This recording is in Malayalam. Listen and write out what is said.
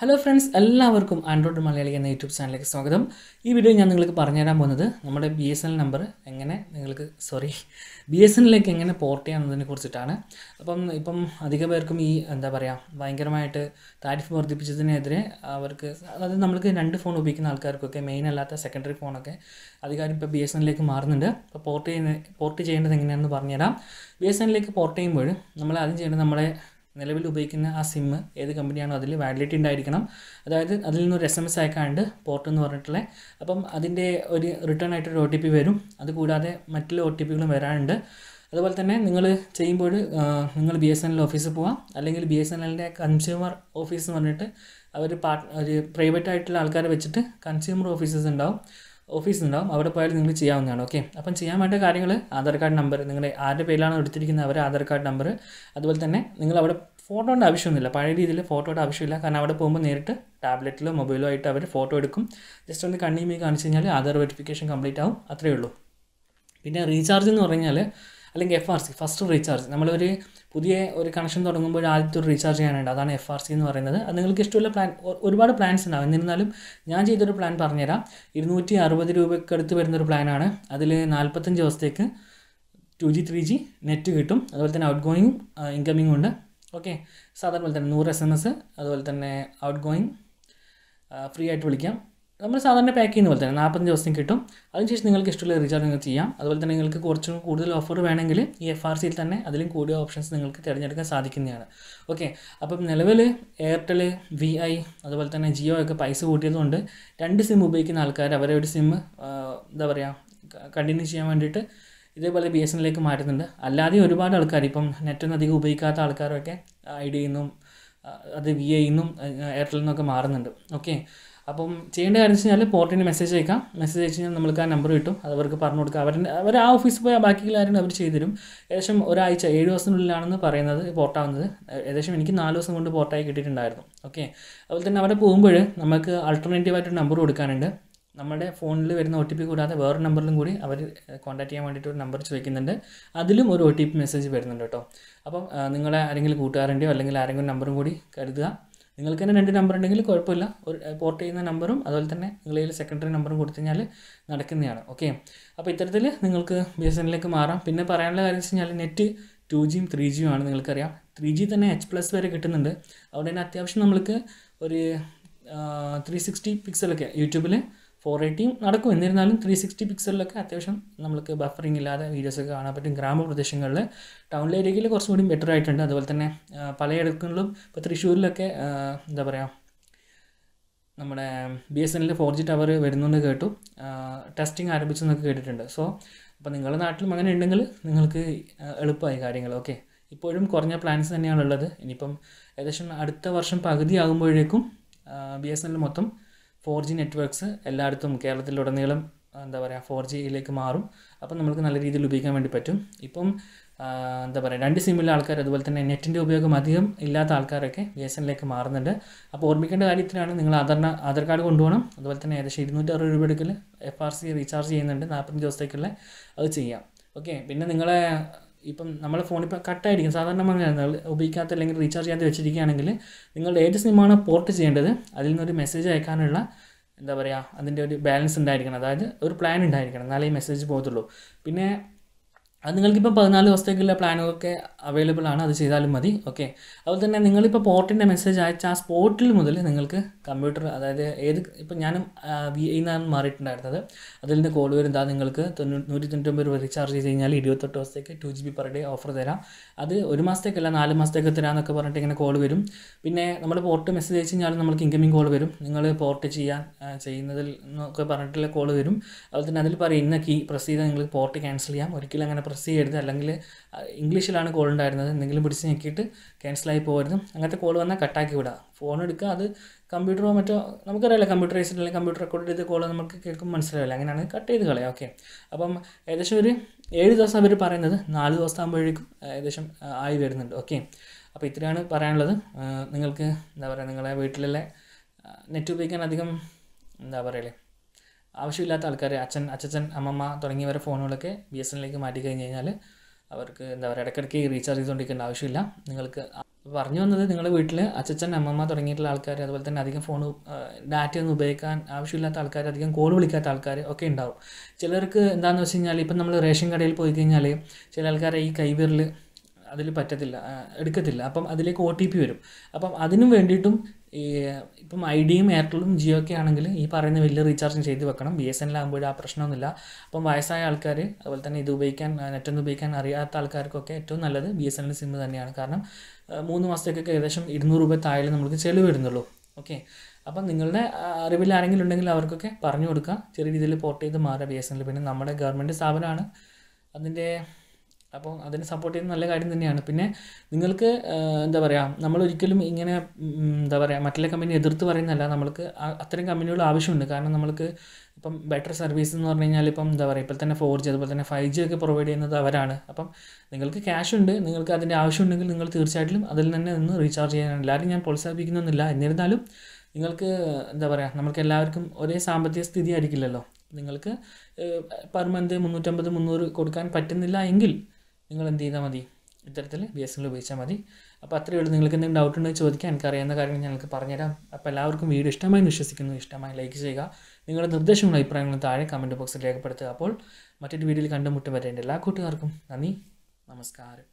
ഹലോ ഫ്രണ്ട്സ് എല്ലാവർക്കും ആൻഡ്രോയിഡ് മലയാളി എന്ന യൂട്യൂബ് ചാനലിലേക്ക് സ്വാഗതം ഈ വീഡിയോ ഞാൻ നിങ്ങൾക്ക് പറഞ്ഞുതരാൻ പോകുന്നത് നമ്മുടെ ബി എസ് എൻ നമ്പർ എങ്ങനെ നിങ്ങൾക്ക് സോറി ബി എസ് എന്നിലേക്ക് എങ്ങനെ പോർട്ട് ചെയ്യാമെന്നതിനെ കുറിച്ചിട്ടാണ് അപ്പം ഇപ്പം അധിക പേർക്കും ഈ എന്താ പറയുക ഭയങ്കരമായിട്ട് താരിഫ് വർദ്ധിപ്പിച്ചതിനെതിരെ അവർക്ക് അതായത് നമ്മൾക്ക് രണ്ട് ഫോൺ ഉപയോഗിക്കുന്ന ആൾക്കാർക്കൊക്കെ മെയിൻ അല്ലാത്ത സെക്കൻഡറി ഫോണൊക്കെ അധികാരം ഇപ്പോൾ ബി എസ് എന്നിലേക്ക് മാറുന്നുണ്ട് അപ്പോൾ പോർട്ട് ചെയ്യുന്ന പോർട്ട് ചെയ്യേണ്ടത് എങ്ങനെയാണെന്ന് പറഞ്ഞുതരാം ബി എസ് എന്നിലേക്ക് പോർട്ട് ചെയ്യുമ്പോൾ നമ്മൾ ആദ്യം ചെയ്യേണ്ടത് നമ്മളെ നിലവിൽ ഉപയോഗിക്കുന്ന ആ സിം ഏത് കമ്പനിയാണോ അതിൽ വാലിഡിറ്റി ഉണ്ടായിരിക്കണം അതായത് അതിൽ നിന്നൊരു ഒരു എസ് എം എസ് അയക്കാണ്ട് പോർട്ട് എന്ന് പറഞ്ഞിട്ടുള്ളത് അപ്പം അതിൻ്റെ ഒരു റിട്ടേൺ ആയിട്ടൊരു ഒ ടി പി വരും അതുകൂടാതെ മറ്റുള്ള ഒ ടി പികളും വരാനുണ്ട് അതുപോലെ തന്നെ നിങ്ങൾ ചെയ്യുമ്പോൾ നിങ്ങൾ ബി എസ് എൻ എൽ ഓഫീസിൽ പോവാം അല്ലെങ്കിൽ ബി എസ് എൻ എല്ലിൻ്റെ കൺസ്യൂമർ ഓഫീസ് എന്ന് പറഞ്ഞിട്ട് അവർ പാർട്ട് ഒരു പ്രൈവറ്റ് ആയിട്ടുള്ള ആൾക്കാരെ വെച്ചിട്ട് കൺസ്യൂമർ ഓഫീസസ് ഉണ്ടാവും ഓഫീസ് ഉണ്ടാവും അവിടെ പോയാലും നിങ്ങൾ ചെയ്യാവുന്നതാണ് ഓക്കെ അപ്പം ചെയ്യാൻ വേണ്ട കാര്യങ്ങൾ ആധാർ കാർഡ് നമ്പർ നിങ്ങളുടെ ആരുടെ പേരിലാണ് എടുത്തിരിക്കുന്നത് അവരെ ആധാർ കാർഡ് നമ്പർ അതുപോലെ തന്നെ നിങ്ങൾ അവിടെ ഫോട്ടോൻ്റെ ആവശ്യമൊന്നുമില്ല പഴയ രീതിയിൽ ഫോട്ടോയുടെ ആവശ്യമില്ല കാരണം അവിടെ പോകുമ്പോൾ നേരിട്ട് ടാബ്ലറ്റിലോ മൊബൈലോ ആയിട്ട് അവർ ഫോട്ടോ എടുക്കും ജസ്റ്റ് ഒന്ന് കണ്ണിമേ കാണിച്ചു കഴിഞ്ഞാൽ ആധാർ വെരിഫിക്കേഷൻ കംപ്ലീറ്റ് ആവും അത്രയേ ഉള്ളൂ പിന്നെ റീചാർജ് എന്ന് പറഞ്ഞാൽ അല്ലെങ്കിൽ F R C first recharge നമ്മളൊരു പുതിയ ഒരു കണക്ഷൻ തുടങ്ങുമ്പോൾ ആദ്യത്തെ ഒരു റീചാർജ് ചെയ്യാനുണ്ട് അതാണ് എഫ് ആർ സി എന്ന് പറയുന്നത് അത് നിങ്ങൾക്ക് ഇഷ്ടമുള്ള പ്ലാൻ ഒരുപാട് പ്ലാൻസ് ഉണ്ടാവും എന്നിരുന്നാലും ഞാൻ ചെയ്തൊരു പ്ലാൻ പറഞ്ഞുതരാം ഇരുന്നൂറ്റി അറുപത് രൂപയ്ക്ക് അടുത്ത് വരുന്നൊരു പ്ലാനാണ് അതിൽ നാൽപ്പത്തഞ്ച് ദിവസത്തേക്ക് two G three G net കിട്ടും അതുപോലെ തന്നെ ഔട്ട് ഗോയിങ് ഇൻകമ്മിങ്ങും ഉണ്ട് ഓക്കെ സാധാരണ പോലെ തന്നെ നൂറ് എസ് എം എസ് അതുപോലെ തന്നെ ഔട്ട് ഗോയിങ് ഫ്രീ ആയിട്ട് വിളിക്കാം നമ്മൾ സാധാരണ പാക്ക് ചെയ്യുന്ന പോലെ തന്നെ നാൽപ്പത്തഞ്ച് ദിവസം കിട്ടും അതിനുശേഷം നിങ്ങൾക്ക് ഇഷ്ടമുള്ള റീചാർജ് നിങ്ങൾക്ക് ചെയ്യാം അതുപോലെ തന്നെ നിങ്ങൾക്ക് കുറച്ചും കൂടുതൽ ഓഫർ വേണമെങ്കിൽ ഈ എഫ് ആർ സിയിൽ തന്നെ അതിലും കൂടിയ ഓപ്ഷൻസ് നിങ്ങൾക്ക് തിരഞ്ഞെടുക്കാൻ സാധിക്കുന്നതാണ് ഓക്കെ അപ്പം നിലവിൽ എയർടെൽ വി ഐ അതുപോലെ തന്നെ ജിയോ ഒക്കെ പൈസ കൂട്ടിയതുകൊണ്ട് രണ്ട് സിം ഉപയോഗിക്കുന്ന ആൾക്കാർ അവരെ ഒരു സിം എന്താ പറയുക കണ്ടിന്യൂ ചെയ്യാൻ വേണ്ടിയിട്ട് ഇതേപോലെ ബി എസ് എന്നിലേക്ക് മാറ്റുന്നുണ്ട് അല്ലാതെ ഒരുപാട് ആൾക്കാർ ഇപ്പം നെറ്റൊന്നും അധികം ഉപയോഗിക്കാത്ത ആൾക്കാരൊക്കെ ഐഡിയയിൽ നിന്നും അത് വി ഐ നിന്നും എയർടെൽ നിന്നൊക്കെ മാറുന്നുണ്ട് ഓക്കെ അപ്പം ചെയ്യേണ്ട കാര്യം വെച്ച് കഴിഞ്ഞാൽ പോർട്ടിന് മെസ്സേജ് അയക്കാം മെസ്സേജ് അയച്ചു കഴിഞ്ഞാൽ നമുക്ക് ആ നമ്പർ കിട്ടും അത് അവർക്ക് പറഞ്ഞു കൊടുക്കുക അവരുടെ അവർ ആ ഓഫീസിൽ പോയി ബാക്കി കാര്യങ്ങൾ അവർ ചെയ്തുതരും ഏകദേശം ഒരാഴ്ച ഏഴ് ദിവസത്തിനുള്ളിലാണെന്ന് പറയുന്നത് പോർട്ടാവുന്നത് ഏകദേശം എനിക്ക് നാല് ദിവസം കൊണ്ട് പോർട്ടായി കിട്ടിയിട്ടുണ്ടായിരുന്നു ഓക്കെ അതുപോലെ തന്നെ അവിടെ പോകുമ്പോൾ നമുക്ക് ആൾട്ടർനേറ്റീവായിട്ട് നമ്പർ കൊടുക്കാനുണ്ട് നമ്മുടെ ഫോണിൽ വരുന്ന ഒ ടി പി കൂടാതെ വേറെ നമ്പറിലും കൂടി അവർ കോൺടാക്ട് ചെയ്യാൻ വേണ്ടിയിട്ട് ഒരു നമ്പർ ചോദിക്കുന്നുണ്ട് അതിലും ഒരു ഒ ടി പി മെസ്സേജ് വരുന്നുണ്ട് കേട്ടോ അപ്പം നിങ്ങളെ ആരെങ്കിലും കൂട്ടുകാരൻ്റെയോ അല്ലെങ്കിൽ ആരെങ്കിലും നമ്പറും കൂടി കരുതുക നിങ്ങൾക്ക് തന്നെ രണ്ട് നമ്പർ ഉണ്ടെങ്കിൽ കുഴപ്പമില്ല ഒരു പോർട്ട് ചെയ്യുന്ന നമ്പറും അതുപോലെ തന്നെ നിങ്ങളുടെ സെക്കൻഡറി നമ്പറും കൊടുത്തു കഴിഞ്ഞാൽ നടക്കുന്നതാണ് ഓക്കെ അപ്പോൾ ഇത്തരത്തിൽ നിങ്ങൾക്ക് ബി എസ് എന്നിലേക്ക് മാറാം പിന്നെ പറയാനുള്ള കാര്യം വെച്ച് കഴിഞ്ഞാൽ നെറ്റ് ടു ജിയും ത്രീ ജിയും ആണ് നിങ്ങൾക്കറിയാം ത്രീ ജി തന്നെ എച്ച് പ്ലസ് വരെ കിട്ടുന്നുണ്ട് അതുകൊണ്ട് തന്നെ അത്യാവശ്യം നമ്മൾക്ക് ഒരു ത്രീ സിക്സ്റ്റി പിക്സലൊക്കെ യൂട്യൂബിൽ ഫോർ എയ്റ്റിയും നടക്കും എന്നിരുന്നാലും ത്രീ സിക്സ്റ്റി പിക്സലിലൊക്കെ അത്യാവശ്യം നമ്മൾക്ക് ബഫറിംഗ് ഇല്ലാതെ ഒക്കെ കാണാൻ പറ്റും ഗ്രാമപ്രദേശങ്ങളിൽ ടൗൺ ഏരിയയിൽ കുറച്ചും കൂടി ബെറ്റർ ആയിട്ടുണ്ട് അതുപോലെ തന്നെ പലയിടങ്ങളിലും ഇപ്പോൾ തൃശ്ശൂരിലൊക്കെ എന്താ പറയുക നമ്മുടെ ബി എസ് എന്നിലെ ഫോർ ജി ടവർ വരുന്നുണ്ട് കേട്ടു ടെസ്റ്റിംഗ് ആരംഭിച്ചു എന്നൊക്കെ കേട്ടിട്ടുണ്ട് സോ അപ്പോൾ നിങ്ങളുടെ നാട്ടിലും അങ്ങനെ ഉണ്ടെങ്കിൽ നിങ്ങൾക്ക് എളുപ്പമായി കാര്യങ്ങൾ ഓക്കെ ഇപ്പോഴും കുറഞ്ഞ പ്ലാൻസ് തന്നെയാണുള്ളത് ഇനിയിപ്പം ഏകദേശം അടുത്ത വർഷം പകുതി ആകുമ്പോഴേക്കും ബി എസ് എൻ എൽ മൊത്തം ഫോർ ജി നെറ്റ്വർക്ക്സ് എല്ലായിടത്തും കേരളത്തിലുടനീളം എന്താ പറയുക ഫോർ ജിയിലേക്ക് മാറും അപ്പം നമുക്ക് നല്ല രീതിയിൽ ഉപയോഗിക്കാൻ വേണ്ടി പറ്റും ഇപ്പം എന്താ പറയുക രണ്ട് സിമ്മിലെ ആൾക്കാർ അതുപോലെ തന്നെ നെറ്റിൻ്റെ ഉപയോഗം അധികം ഇല്ലാത്ത ആൾക്കാരൊക്കെ ബി എസ് എല്ലിലേക്ക് മാറുന്നുണ്ട് അപ്പോൾ ഓർമ്മിക്കേണ്ട കാര്യത്തിലാണ് നിങ്ങൾ ആധാർ ആധാർ കാർഡ് കൊണ്ടുപോകണം അതുപോലെ തന്നെ ഏകദേശം ഇരുന്നൂറ്ററുപത് രൂപ എടുക്കൽ എഫ് ആർ സി റീചാർജ് ചെയ്യുന്നുണ്ട് നാൽപ്പത്തഞ്ച് ദിവസത്തേക്കുള്ള അത് ചെയ്യാം ഓക്കെ പിന്നെ നിങ്ങളെ ഇപ്പം നമ്മളെ ഫോണിൽ ഇപ്പോൾ കട്ടായിരിക്കും സാധാരണ നിങ്ങൾ ഉപയോഗിക്കാത്ത അല്ലെങ്കിൽ റീചാർജ് ചെയ്യാതെ വെച്ചിരിക്കുകയാണെങ്കിൽ നിങ്ങളുടെ ഏത് സിമ്മാണ് പോർട്ട് ചെയ്യേണ്ടത് അതിൽ നിന്നൊരു മെസ്സേജ് അയക്കാനുള്ള എന്താ പറയുക അതിൻ്റെ ഒരു ബാലൻസ് ഉണ്ടായിരിക്കണം അതായത് ഒരു പ്ലാൻ ഉണ്ടായിരിക്കണം എന്നാലേ ഈ മെസ്സേജ് പോകത്തുള്ളൂ പിന്നെ അത് നിങ്ങൾക്കിപ്പോൾ പതിനാല് ദിവസത്തേക്കുള്ള പ്ലാനുകളൊക്കെ അവൈലബിൾ ആണ് അത് ചെയ്താലും മതി ഓക്കെ അതുപോലെ തന്നെ നിങ്ങളിപ്പോൾ പോർട്ടിൻ്റെ മെസ്സേജ് അയച്ച ആ സ്പോർട്ടിൽ മുതൽ നിങ്ങൾക്ക് കമ്പ്യൂട്ടർ അതായത് ഏത് ഇപ്പോൾ ഞാനും വി നിന്നാണ് മാറിയിട്ടുണ്ടായിരുന്നത് അതിൽ നിന്ന് കോൾ വരുന്നത് നിങ്ങൾക്ക് നൂറ്റി തൊണ്ണൂറ്റൊമ്പത് രൂപ റീചാർജ് ചെയ്ത് കഴിഞ്ഞാൽ ഇരുപത്തെട്ട് ദിവസത്തേക്ക് two G B per day offer തരാം അത് ഒരു മാസത്തേക്കല്ല നാല് മാസത്തേക്ക് എന്നൊക്കെ പറഞ്ഞിട്ട് ഇങ്ങനെ കോൾ വരും പിന്നെ നമ്മൾ പോർട്ട് മെസ്സേജ് അയച്ചു കഴിഞ്ഞാലും നമ്മൾക്ക് ഇൻകമിങ് കോൾ വരും നിങ്ങൾ പോർട്ട് ചെയ്യാൻ ചെയ്യുന്നതിൽ എന്നൊക്കെ പറഞ്ഞിട്ടുള്ള കോൾ വരും അതുപോലെ തന്നെ അതിൽ പറയും ഇന്ന കീ പ്രസ് ചെയ്താൽ നിങ്ങൾ പോർട്ട് ക്യാൻസൽ ചെയ്യാം ഒരിക്കലും അങ്ങനെ പ്രസ് ചെയ്യരുത് അല്ലെങ്കിൽ ഇംഗ്ലീഷിലാണ് കോൾ ഉണ്ടായിരുന്നത് എന്തെങ്കിലും പിടിച്ച് ഞെക്കിയിട്ട് ക്യാൻസലായി പോകരുത് അങ്ങനത്തെ കോൾ വന്നാൽ കട്ടാക്കി വിടുക ഫോൺ എടുക്കുക അത് കമ്പ്യൂട്ടറോ മറ്റോ നമുക്കറിയാലോ കമ്പ്യൂട്ടറൈസ്ഡ് അല്ലെങ്കിൽ കമ്പ്യൂട്ടർ റെക്കോർഡ് ചെയ്ത് കോൾ നമുക്ക് കേൾക്കുമ്പോൾ മനസ്സിലാവില്ല അങ്ങനെയാണ് കട്ട് ചെയ്ത് കളയാം ഓക്കെ അപ്പം ഏകദേശം ഒരു ഏഴ് ദിവസം അവർ പറയുന്നത് നാല് ദിവസം ആകുമ്പോഴേക്കും ഏകദേശം ആയി വരുന്നുണ്ട് ഓക്കെ അപ്പോൾ ഇത്രയാണ് പറയാനുള്ളത് നിങ്ങൾക്ക് എന്താ പറയുക നിങ്ങളെ വീട്ടിലുള്ള നെറ്റ് ഉപയോഗിക്കാൻ അധികം എന്താ പറയല്ലേ ആവശ്യമില്ലാത്ത ആൾക്കാർ അച്ഛൻ അച്ഛൻ അമ്മമ്മ തുടങ്ങിയവരെ ഫോണുകളൊക്കെ ബി എസ് എന്നിലേക്ക് മാറ്റി കഴിഞ്ഞ് കഴിഞ്ഞാൽ അവർക്ക് എന്താ പറയുക ഇടയ്ക്കിടയ്ക്ക് റീചാർജ് ചെയ്തുകൊണ്ടിരിക്കേണ്ട ആവശ്യമില്ല നിങ്ങൾക്ക് പറഞ്ഞു വന്നത് നിങ്ങളുടെ വീട്ടിൽ അച്ഛൻ അമ്മമ്മ തുടങ്ങിയിട്ടുള്ള ആൾക്കാർ അതുപോലെ തന്നെ അധികം ഫോൺ ഡാറ്റ ഒന്നും ഉപയോഗിക്കാൻ ആവശ്യമില്ലാത്ത ആൾക്കാർ അധികം കോൾ വിളിക്കാത്ത ആൾക്കാർ ഒക്കെ ഉണ്ടാവും ചിലർക്ക് എന്താണെന്ന് വെച്ച് കഴിഞ്ഞാൽ ഇപ്പം നമ്മൾ റേഷൻ കടയിൽ പോയി കഴിഞ്ഞാൽ ചില ആൾക്കാരെ ഈ കൈവിരൽ അതിൽ പറ്റത്തില്ല എടുക്കത്തില്ല അപ്പം അതിലേക്ക് ഒ ടി പി വരും അപ്പം അതിനും വേണ്ടിയിട്ടും ഈ ഇപ്പം ഐഡിയയും എയർടെലും ജിയോ ഒക്കെ ആണെങ്കിൽ ഈ പറയുന്ന വലിയ റീചാർജും ചെയ്ത് വെക്കണം ബി എസ് എൻ ആകുമ്പോൾ ആ പ്രശ്നമൊന്നുമില്ല അപ്പം വയസ്സായ ആൾക്കാർ അതുപോലെ തന്നെ ഇത് ഉപയോഗിക്കാൻ നെറ്റൊന്നും ഉപയോഗിക്കാൻ അറിയാത്ത ആൾക്കാർക്കൊക്കെ ഏറ്റവും നല്ലത് B S N L SIM തന്നെയാണ് കാരണം മൂന്ന് മാസത്തേക്കൊക്കെ ഏകദേശം ഇരുന്നൂറ് രൂപ താഴെ നമുക്ക് ചിലവ് വരുന്നുള്ളൂ ഓക്കെ അപ്പം നിങ്ങളുടെ അറിവിൽ ആരെങ്കിലും ഉണ്ടെങ്കിൽ അവർക്കൊക്കെ പറഞ്ഞു കൊടുക്കുക ചെറിയ രീതിയിൽ പോർട്ട് ചെയ്ത് മാറുക ബി എസ് എൻ എൽ പിന്നെ നമ്മുടെ ഗവൺമെൻറ് സ്ഥാപനമാണ് അതിൻ്റെ അപ്പോൾ അതിനെ സപ്പോർട്ട് ചെയ്യുന്ന നല്ല കാര്യം തന്നെയാണ് പിന്നെ നിങ്ങൾക്ക് എന്താ പറയുക ഒരിക്കലും ഇങ്ങനെ എന്താ പറയുക മറ്റുള്ള കമ്പനി എതിർത്ത് പറയുന്നതല്ല നമ്മൾക്ക് അത്തരം കമ്പനികൾ ആവശ്യമുണ്ട് കാരണം നമ്മൾക്ക് ഇപ്പം ബെറ്റർ സർവീസ് എന്ന് പറഞ്ഞു കഴിഞ്ഞാൽ ഇപ്പം എന്താ പറയുക ഇപ്പോൾ തന്നെ ഫോർ ജി അതുപോലെ തന്നെ ഫൈവ് ജി ഒക്കെ പ്രൊവൈഡ് ചെയ്യുന്നത് അവരാണ് അപ്പം നിങ്ങൾക്ക് ക്യാഷ് ഉണ്ട് നിങ്ങൾക്ക് അതിൻ്റെ ആവശ്യമുണ്ടെങ്കിൽ നിങ്ങൾ തീർച്ചയായിട്ടും അതിൽ തന്നെ നിന്ന് റീചാർജ് ചെയ്യാനാണ് എല്ലാവരും ഞാൻ പ്രോത്സാഹിപ്പിക്കുന്നൊന്നുമില്ല എന്നിരുന്നാലും നിങ്ങൾക്ക് എന്താ പറയുക നമുക്ക് എല്ലാവർക്കും ഒരേ സാമ്പത്തിക സ്ഥിതി ആയിരിക്കില്ലല്ലോ നിങ്ങൾക്ക് പെർ മന്ത് മുന്നൂറ്റമ്പത് മുന്നൂറ് കൊടുക്കാൻ പറ്റുന്നില്ല എങ്കിൽ നിങ്ങൾ എന്ത് ചെയ്താൽ മതി ഇത്തരത്തിൽ ബി എസ് എൻ എൽ ഉപയോഗിച്ചാൽ മതി അപ്പോൾ അത്രയേ ഉള്ളൂ നിങ്ങൾക്ക് എന്തെങ്കിലും ഡൗട്ട് ഉണ്ടെങ്കിൽ ചോദിക്കാൻ അറിയാവുന്ന കാര്യങ്ങൾ ഞങ്ങൾക്ക് പറഞ്ഞുതരാം അപ്പോൾ എല്ലാവർക്കും വീഡിയോ ഇഷ്ടമായി വിശ്വസിക്കുന്നു ഇഷ്ടമായി ലൈക്ക് ചെയ്യുക നിങ്ങളുടെ നിർദ്ദേശങ്ങളും അഭിപ്രായങ്ങളും താഴെ കമൻറ്റ് ബോക്സിൽ രേഖപ്പെടുത്തുക അപ്പോൾ മറ്റൊരു വീഡിയോയിൽ കണ്ടുമുട്ടും വരേണ്ട എല്ലാ കൂട്ടുകാർക്കും നന്ദി നമസ്കാരം